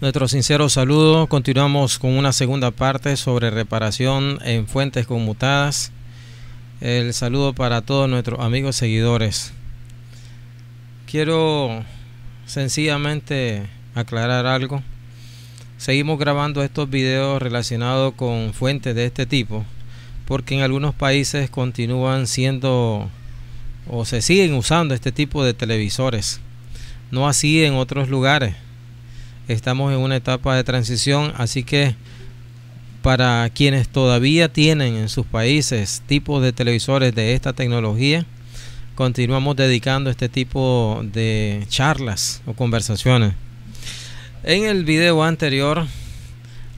Nuestro sincero saludo. Continuamos con una segunda parte sobre reparación en fuentes conmutadas. El saludo para todos nuestros amigos seguidores. Quiero sencillamente aclarar algo. Seguimos grabando estos videos relacionados con fuentes de este tipo porque en algunos países continúan siendo o se siguen usando este tipo de televisores. No así en otros lugares estamos en una etapa de transición, así que para quienes todavía tienen en sus países tipos de televisores de esta tecnología, continuamos dedicando este tipo de charlas o conversaciones. En el video anterior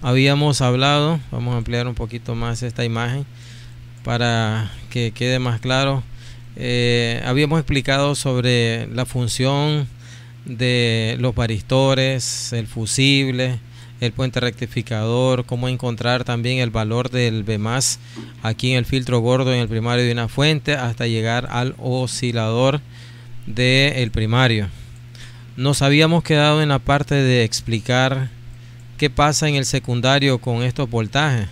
habíamos hablado, vamos a ampliar un poquito más esta imagen para que quede más claro, eh, habíamos explicado sobre la función de los varistores, el fusible, el puente rectificador, cómo encontrar también el valor del más aquí en el filtro gordo en el primario de una fuente hasta llegar al oscilador del primario. Nos habíamos quedado en la parte de explicar qué pasa en el secundario con estos voltajes.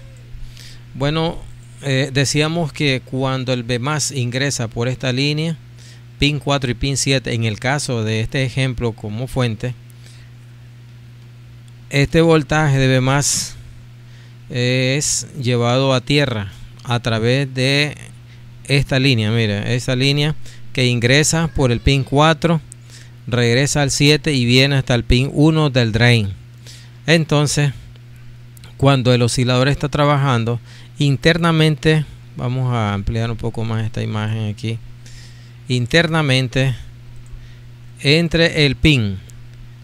Bueno, eh, decíamos que cuando el más ingresa por esta línea, PIN 4 y PIN 7, en el caso de este ejemplo como fuente, este voltaje de más eh, es llevado a tierra a través de esta línea, mira, esta línea que ingresa por el pin 4, regresa al 7 y viene hasta el pin 1 del drain. Entonces, cuando el oscilador está trabajando, internamente, vamos a ampliar un poco más esta imagen aquí internamente entre el pin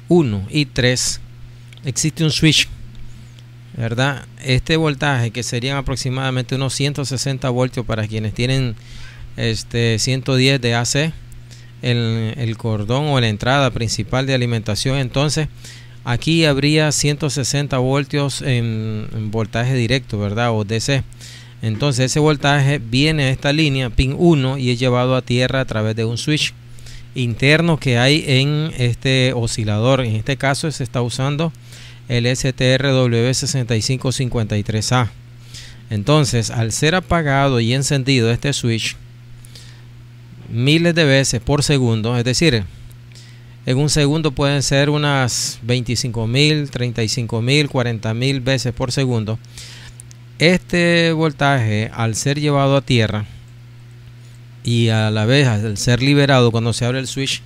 1 y 3 existe un switch, ¿verdad? Este voltaje que serían aproximadamente unos 160 voltios para quienes tienen este 110 de AC el, el cordón o la entrada principal de alimentación entonces aquí habría 160 voltios en, en voltaje directo verdad o DC entonces ese voltaje viene a esta línea pin 1 y es llevado a tierra a través de un switch interno que hay en este oscilador. En este caso se está usando el STRW6553A. Entonces, al ser apagado y encendido este switch miles de veces por segundo, es decir, en un segundo pueden ser unas 25.000, 35.000, 40.000 veces por segundo. Este voltaje, al ser llevado a tierra y a la vez al ser liberado cuando se abre el switch,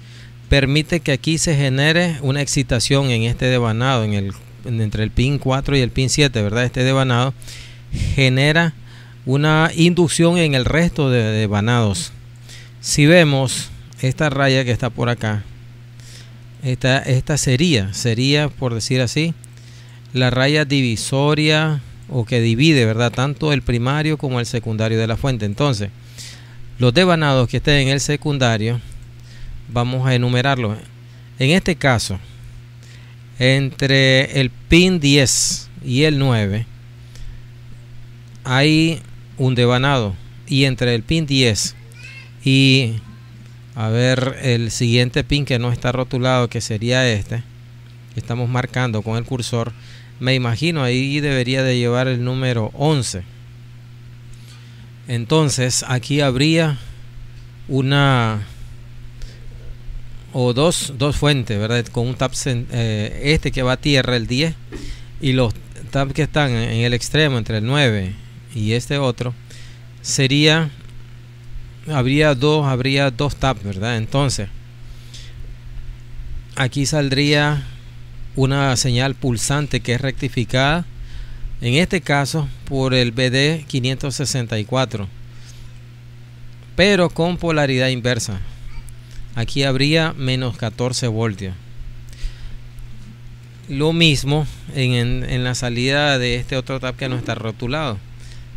permite que aquí se genere una excitación en este devanado, en el, entre el pin 4 y el pin 7, ¿verdad? Este devanado genera una inducción en el resto de devanados. Si vemos esta raya que está por acá, esta, esta sería, sería por decir así, la raya divisoria o que divide, ¿verdad? Tanto el primario como el secundario de la fuente. Entonces, los devanados que estén en el secundario, vamos a enumerarlo En este caso, entre el pin 10 y el 9, hay un devanado. Y entre el pin 10 y, a ver, el siguiente pin que no está rotulado, que sería este, estamos marcando con el cursor, me imagino ahí debería de llevar el número 11. Entonces aquí habría una o dos, dos fuentes, ¿verdad? Con un tap eh, este que va a tierra el 10 y los tap que están en el extremo entre el 9 y este otro sería habría dos, habría dos taps, ¿verdad? Entonces aquí saldría una señal pulsante que es rectificada, en este caso por el BD 564, pero con polaridad inversa. Aquí habría menos 14 voltios. Lo mismo en, en, la salida de este otro tap que no está rotulado.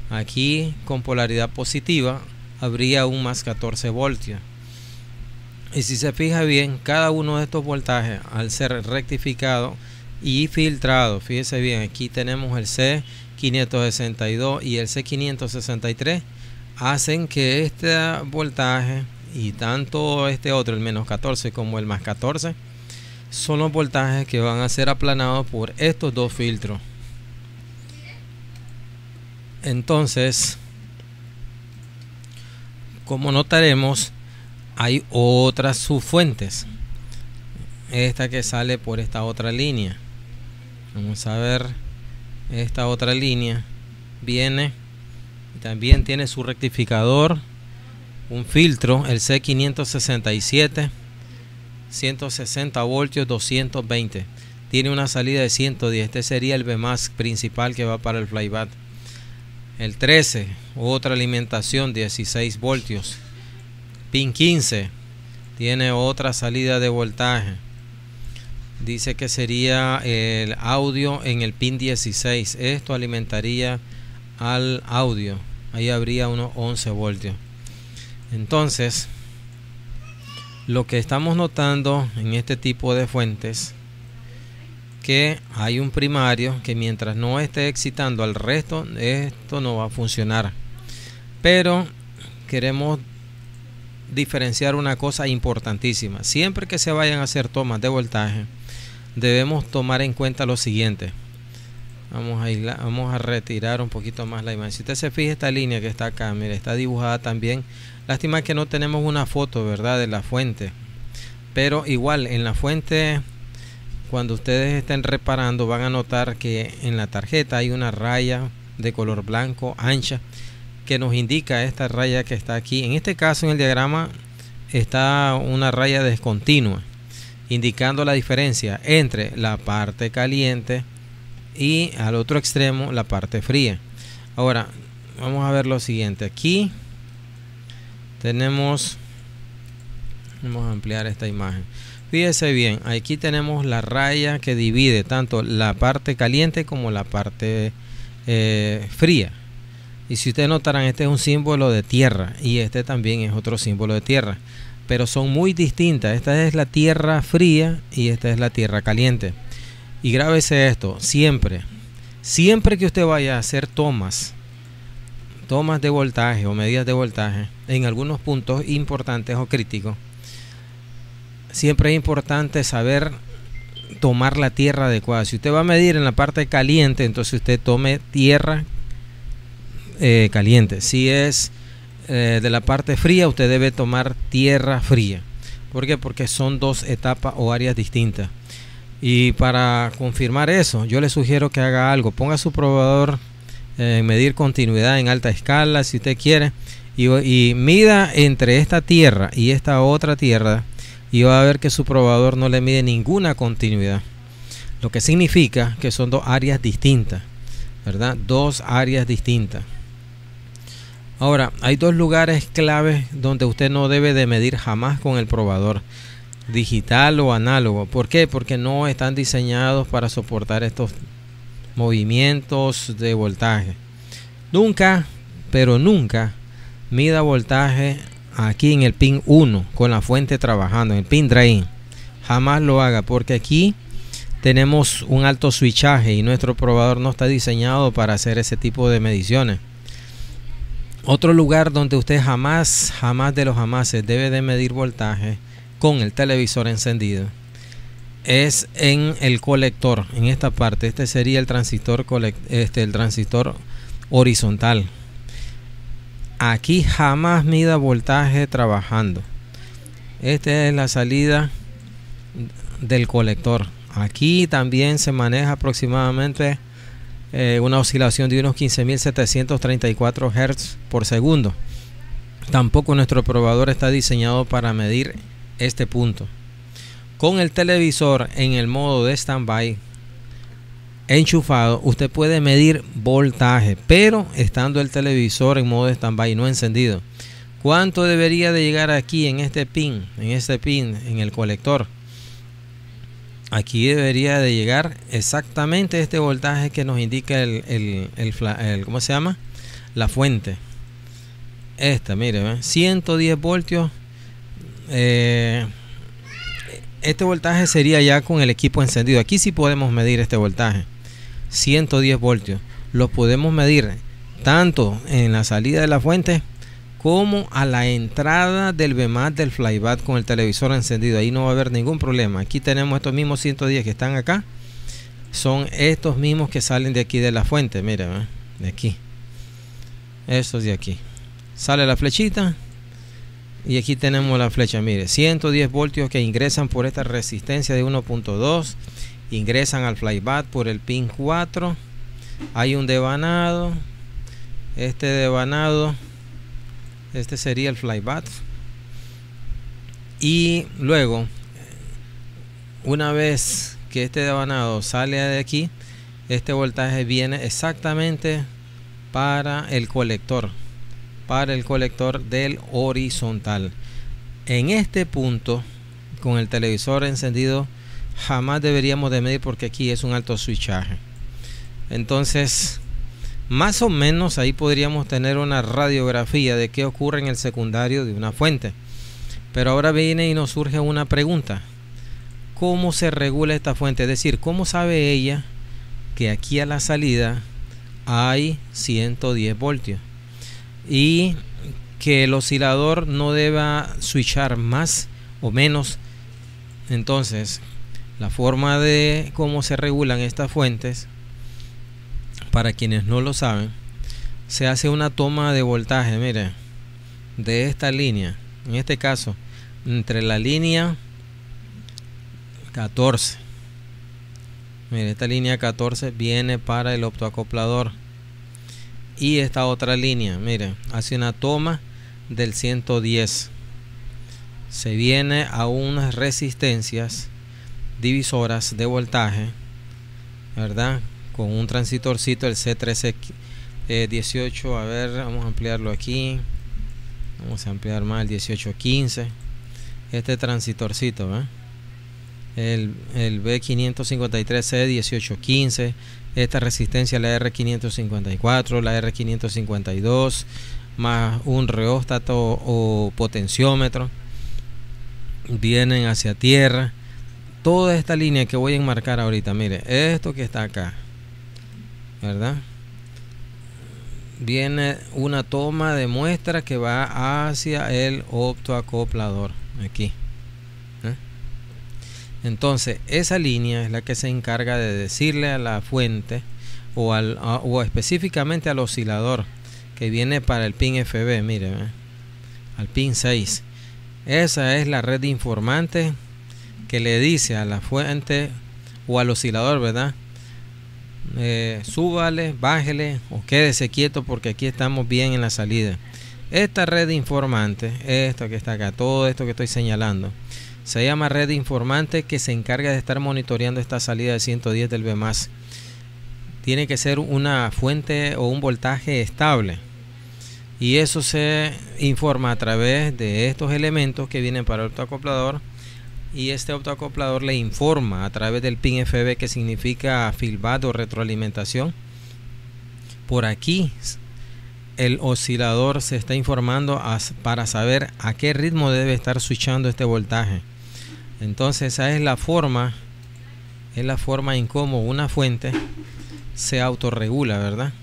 Aquí con polaridad positiva habría un más 14 voltios. Y si se fija bien, cada uno de estos voltajes al ser rectificado y filtrado, fíjese bien, aquí tenemos el C562 y el C563, hacen que este voltaje y tanto este otro, el menos 14 como el más 14, son los voltajes que van a ser aplanados por estos dos filtros. Entonces, como notaremos, hay otras subfuentes. Esta que sale por esta otra línea. Vamos a ver. Esta otra línea viene. También tiene su rectificador. Un filtro, el C567. 160 voltios, 220. Tiene una salida de 110. Este sería el B más principal que va para el flyback. El 13, otra alimentación, 16 voltios. Pin 15 tiene otra salida de voltaje. Dice que sería el audio en el pin 16. Esto alimentaría al audio. Ahí habría unos 11 voltios. Entonces, lo que estamos notando en este tipo de fuentes que hay un primario que mientras no esté excitando al resto esto no va a funcionar pero queremos diferenciar una cosa importantísima. Siempre que se vayan a hacer tomas de voltaje, debemos tomar en cuenta lo siguiente. Vamos a, ir, vamos a retirar un poquito más la imagen. Si usted se fija esta línea que está acá, mire, está dibujada también. Lástima que no tenemos una foto, ¿verdad? De la fuente. Pero igual, en la fuente, cuando ustedes estén reparando, van a notar que en la tarjeta hay una raya de color blanco ancha que nos indica esta raya que está aquí. En este caso, en el diagrama, está una raya descontinua, indicando la diferencia entre la parte caliente y al otro extremo la parte fría. Ahora, vamos a ver lo siguiente. Aquí tenemos, vamos a ampliar esta imagen. Fíjese bien, aquí tenemos la raya que divide tanto la parte caliente como la parte eh, fría. Y si ustedes notarán, este es un símbolo de tierra y este también es otro símbolo de tierra. Pero son muy distintas. Esta es la tierra fría y esta es la tierra caliente. Y grábese esto, siempre. Siempre que usted vaya a hacer tomas, tomas de voltaje o medidas de voltaje en algunos puntos importantes o críticos, siempre es importante saber tomar la tierra adecuada. Si usted va a medir en la parte caliente, entonces usted tome tierra eh, caliente. Si es eh, de la parte fría, usted debe tomar tierra fría. ¿Por qué? Porque son dos etapas o áreas distintas. Y para confirmar eso, yo le sugiero que haga algo. Ponga su probador eh, en medir continuidad en alta escala, si usted quiere, y, y, mida entre esta tierra y esta otra tierra, y va a ver que su probador no le mide ninguna continuidad. Lo que significa que son dos áreas distintas, ¿verdad? Dos áreas distintas. Ahora, hay dos lugares claves donde usted no debe de medir jamás con el probador digital o análogo. ¿Por qué? Porque no están diseñados para soportar estos movimientos de voltaje. Nunca, pero nunca, mida voltaje aquí en el pin 1 con la fuente trabajando, en el pin drain. Jamás lo haga porque aquí tenemos un alto switchaje y nuestro probador no está diseñado para hacer ese tipo de mediciones. Otro lugar donde usted jamás, jamás de los jamás se debe de medir voltaje con el televisor encendido es en el colector, en esta parte. Este sería el transistor, este, el transistor horizontal. Aquí jamás mida voltaje trabajando. Esta es la salida del colector. Aquí también se maneja aproximadamente eh, una oscilación de unos 15.734 Hz por segundo. Tampoco nuestro probador está diseñado para medir este punto. Con el televisor en el modo de standby enchufado, usted puede medir voltaje, pero estando el televisor en modo de standby no encendido. ¿Cuánto debería de llegar aquí en este pin, en este pin, en el colector? aquí debería de llegar exactamente este voltaje que nos indica el, el, ¿cómo se llama? La fuente. Esta, mire, 110 voltios. Eh, este voltaje sería ya con el equipo encendido. Aquí sí podemos medir este voltaje. 110 voltios. Lo podemos medir tanto en la salida de la fuente como a la entrada del BMAT del flyback con el televisor encendido. Ahí no va a haber ningún problema. Aquí tenemos estos mismos 110 que están acá. Son estos mismos que salen de aquí de la fuente. Mira, ¿eh? de aquí. Estos de aquí. Sale la flechita. Y aquí tenemos la flecha. Mire, 110 voltios que ingresan por esta resistencia de 1.2. Ingresan al flyback por el pin 4. Hay un devanado. Este devanado este sería el flyback. Y luego, una vez que este devanado sale de aquí, este voltaje viene exactamente para el colector, para el colector del horizontal. En este punto, con el televisor encendido, jamás deberíamos de medir porque aquí es un alto switchaje. Entonces, más o menos ahí podríamos tener una radiografía de qué ocurre en el secundario de una fuente. Pero ahora viene y nos surge una pregunta. ¿Cómo se regula esta fuente? Es decir, ¿cómo sabe ella que aquí a la salida hay 110 voltios? Y que el oscilador no deba switchar más o menos. Entonces, la forma de cómo se regulan estas fuentes para quienes no lo saben, se hace una toma de voltaje, mire, de esta línea, en este caso, entre la línea 14. Mire, esta línea 14 viene para el optoacoplador. Y esta otra línea, miren hace una toma del 110. Se viene a unas resistencias divisoras de voltaje, ¿verdad? con un transitorcito, el c 18 eh, a ver, vamos a ampliarlo aquí, vamos a ampliar más el 1815, este transitorcito, ¿eh? El, el, B553C1815, esta resistencia la R554, la R552, más un reóstato o potenciómetro, vienen hacia tierra. Toda esta línea que voy a enmarcar ahorita, mire, esto que está acá, ¿verdad? Viene una toma de muestra que va hacia el optoacoplador, aquí. ¿eh? Entonces, esa línea es la que se encarga de decirle a la fuente o, al, o específicamente al oscilador que viene para el pin FB, miren ¿eh? al pin 6. Esa es la red informante que le dice a la fuente o al oscilador, ¿verdad? Eh, súbale, bájele o quédese quieto porque aquí estamos bien en la salida. Esta red informante, esto que está acá, todo esto que estoy señalando, se llama red informante que se encarga de estar monitoreando esta salida de 110 del más Tiene que ser una fuente o un voltaje estable. Y eso se informa a través de estos elementos que vienen para el autoacoplador y este autoacoplador le informa a través del pin FB que significa filbado retroalimentación. Por aquí el oscilador se está informando para saber a qué ritmo debe estar switchando este voltaje. Entonces esa es la forma, es la forma en cómo una fuente se autorregula, ¿verdad?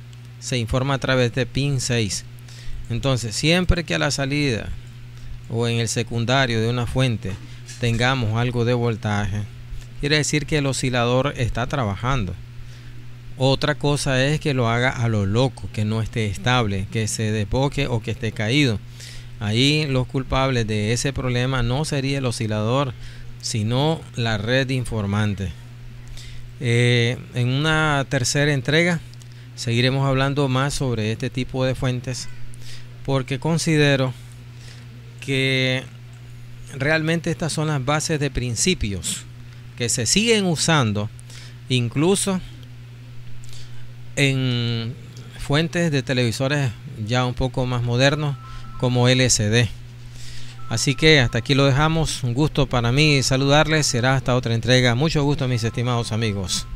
Se informa a través de pin 6. Entonces siempre que a la salida o en el secundario de una fuente tengamos algo de voltaje, quiere decir que el oscilador está trabajando. Otra cosa es que lo haga a lo loco, que no esté estable, que se desboque o que esté caído. Ahí los culpables de ese problema no sería el oscilador, sino la red informante. Eh, en una tercera entrega seguiremos hablando más sobre este tipo de fuentes porque considero que realmente estas son las bases de principios que se siguen usando incluso en fuentes de televisores ya un poco más modernos como LCD. Así que hasta aquí lo dejamos. Un gusto para mí saludarles. Será hasta otra entrega. Mucho gusto mis estimados amigos.